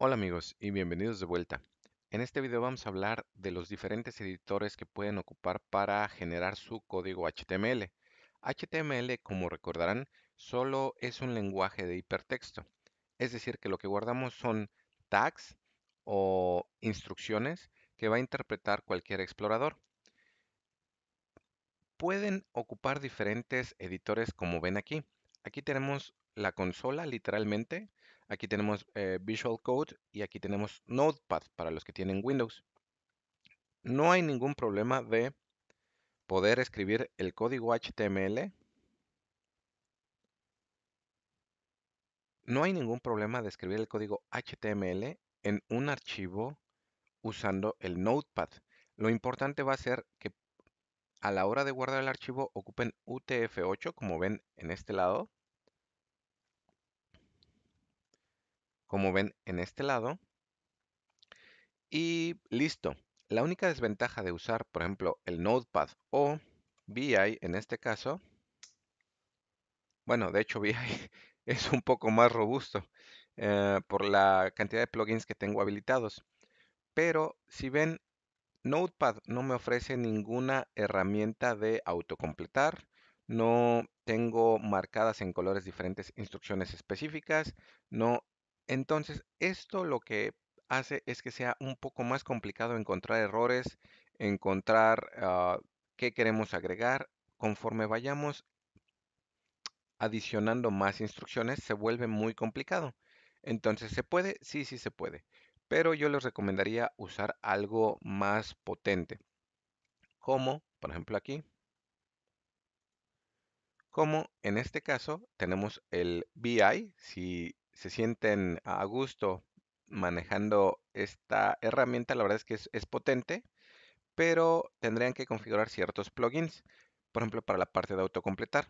Hola amigos y bienvenidos de vuelta. En este video vamos a hablar de los diferentes editores que pueden ocupar para generar su código HTML. HTML, como recordarán, solo es un lenguaje de hipertexto. Es decir, que lo que guardamos son tags o instrucciones que va a interpretar cualquier explorador. Pueden ocupar diferentes editores como ven aquí. Aquí tenemos la consola literalmente Aquí tenemos eh, Visual Code y aquí tenemos Notepad para los que tienen Windows. No hay ningún problema de poder escribir el código HTML. No hay ningún problema de escribir el código HTML en un archivo usando el Notepad. Lo importante va a ser que a la hora de guardar el archivo ocupen UTF-8, como ven en este lado. como ven en este lado. Y listo. La única desventaja de usar, por ejemplo, el Notepad o VI en este caso, bueno, de hecho VI es un poco más robusto eh, por la cantidad de plugins que tengo habilitados. Pero si ven, Notepad no me ofrece ninguna herramienta de autocompletar, no tengo marcadas en colores diferentes instrucciones específicas, no entonces, esto lo que hace es que sea un poco más complicado encontrar errores, encontrar ah, qué queremos agregar. Conforme vayamos adicionando más instrucciones, se vuelve muy complicado. Entonces, ¿se puede? Sí, sí se puede. Pero yo les recomendaría usar algo más potente. Como, por ejemplo, aquí. Como en este caso tenemos el BI, si se sienten a gusto manejando esta herramienta, la verdad es que es, potente, pero tendrían que configurar ciertos plugins, por ejemplo, para la parte de autocompletar.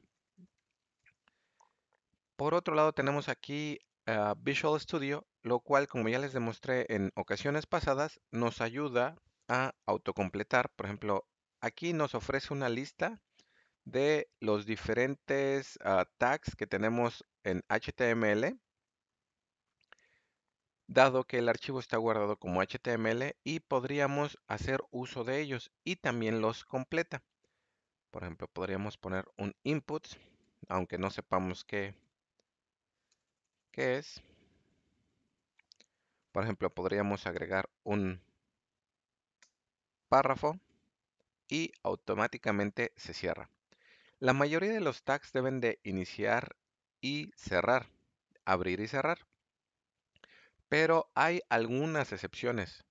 Por otro lado, tenemos aquí ah, Visual Studio, lo cual, como ya les demostré en ocasiones pasadas, nos ayuda a autocompletar. Por ejemplo, aquí nos ofrece una lista de los diferentes ah, tags que tenemos en HTML dado que el archivo está guardado como HTML y podríamos hacer uso de ellos y también los completa. Por ejemplo, podríamos poner un input, aunque no sepamos qué, qué es. Por ejemplo, podríamos agregar un párrafo y automáticamente se cierra. La mayoría de los tags deben de iniciar y cerrar, abrir y cerrar pero hay algunas excepciones.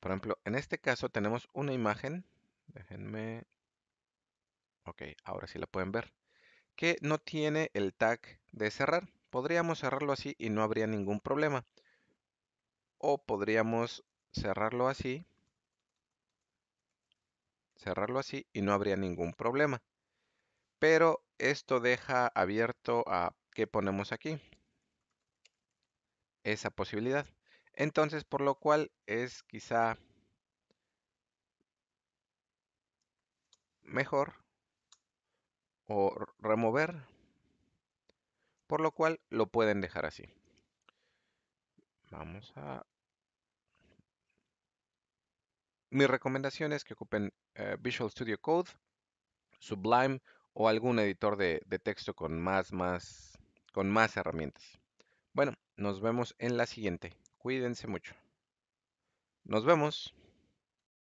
Por ejemplo, en este caso tenemos una imagen, déjenme, ok, ahora sí la pueden ver, que no tiene el tag de cerrar. Podríamos cerrarlo así y no habría ningún problema. O podríamos cerrarlo así, cerrarlo así y no habría ningún problema. Pero esto deja abierto a qué ponemos aquí esa posibilidad. Entonces, por lo cual es quizá mejor o remover, por lo cual lo pueden dejar así. Vamos a... Mi recomendación es que ocupen eh, Visual Studio Code, Sublime o algún editor de, de texto con más, más, con más herramientas. Bueno, nos vemos en la siguiente. Cuídense mucho. Nos vemos.